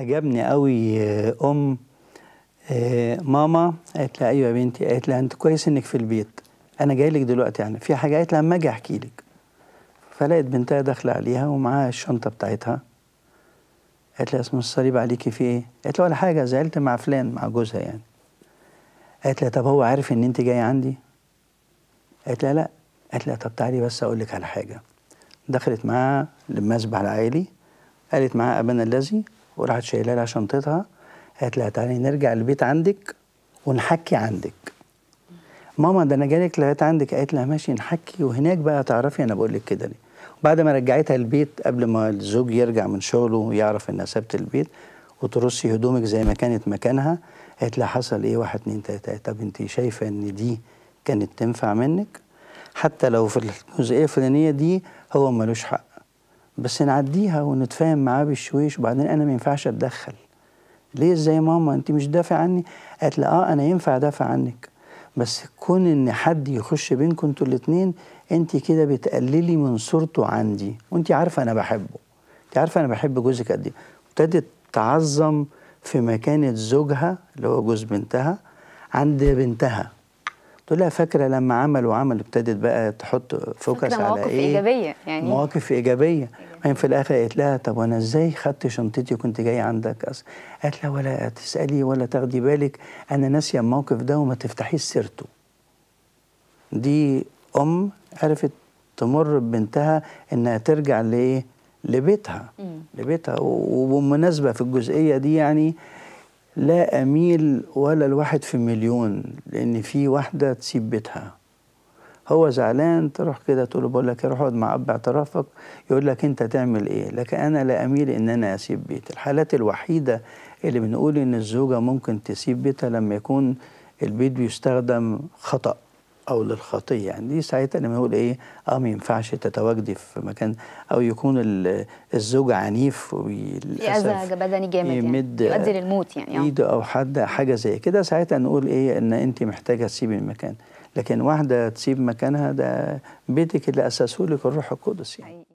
عجبني قوي آه، ام آه، ماما قالت لها ايوه يا بنتي قالت لها انت كويس انك في البيت انا جاي لك دلوقتي يعني في حاجه قالت لها اما اجي احكي لك فلقيت بنتها داخله عليها ومعاها الشنطه بتاعتها قالت لها اسم الصليب عليكي في ايه؟ قالت لها ولا حاجه زعلت مع فلان مع جوزها يعني قالت لها طب هو عارف ان انت جايه عندي؟ قالت لها لا قالت لها طب تعالي بس اقول لك على حاجه دخلت معاه للمسبح العائلي قالت معاه ابانا الذي وراحت شايله لها شنطتها قالت لها تعالي نرجع البيت عندك ونحكي عندك ماما ده انا جالك لغايه عندك قالت لها ماشي نحكي وهناك بقى هتعرفي انا بقول لك كده ليه وبعد ما رجعتها البيت قبل ما الزوج يرجع من شغله ويعرف انها سابت البيت وترصي هدومك زي ما كانت مكانها قالت لها حصل ايه واحد اتنين تلاته طب انت شايفه ان دي كانت تنفع منك حتى لو في الجزئيه الفلانيه دي هو ملوش حق بس نعديها ونتفاهم معاه بالشويش وبعدين انا ما ينفعش اتدخل ليه ازاي ماما انت مش دافع عني قالت لي اه انا ينفع دافع عنك بس كون ان حد يخش بينكم انتوا الاثنين انت كده بتقللي من صورته عندي وانت عارفه انا بحبه انت عارفه انا بحب جوزك قد ايه ابتدت تعظم في مكانه زوجها اللي هو جوز بنتها عند بنتها تقول لها فاكره لما عملوا وعمل ابتدت بقى تحط فوكس على مواقف إيه؟ ايجابيه يعني مواقف ايجابيه وبعدين في الاخر قالت لها طب وانا ازاي خدت شنطتي وكنت جاي عندك اصلا قالت لها ولا تسالي ولا تاخدي بالك انا ناسيه الموقف ده وما تفتحيش سيرته دي ام عرفت تمر ببنتها انها ترجع لايه لبيتها مم. لبيتها وبالمناسبه في الجزئيه دي يعني لا أميل ولا الواحد في مليون لأن في واحدة تسيب بيتها هو زعلان تروح كده تقول له بقول لك ايه، روح اقعد مع اب اعترافك يقول لك انت تعمل ايه لكن انا لا اميل ان انا اسيب بيت، الحالات الوحيده اللي بنقول ان الزوجه ممكن تسيب بيتها لما يكون البيت بيستخدم خطأ او للخطيه يعني دي ساعتها لما يقول ايه اه ما ينفعش تتواجدي في مكان او يكون الزوج عنيف وللاسف بدني جامد يعني، يمد يعني يؤدي للموت يعني آه. ايده او حد حاجه زي كده ساعتها نقول ايه ان انت محتاجه تسيبي المكان لكن واحده تسيب مكانها ده بيتك اللي اسسه لك الروح القدس يعني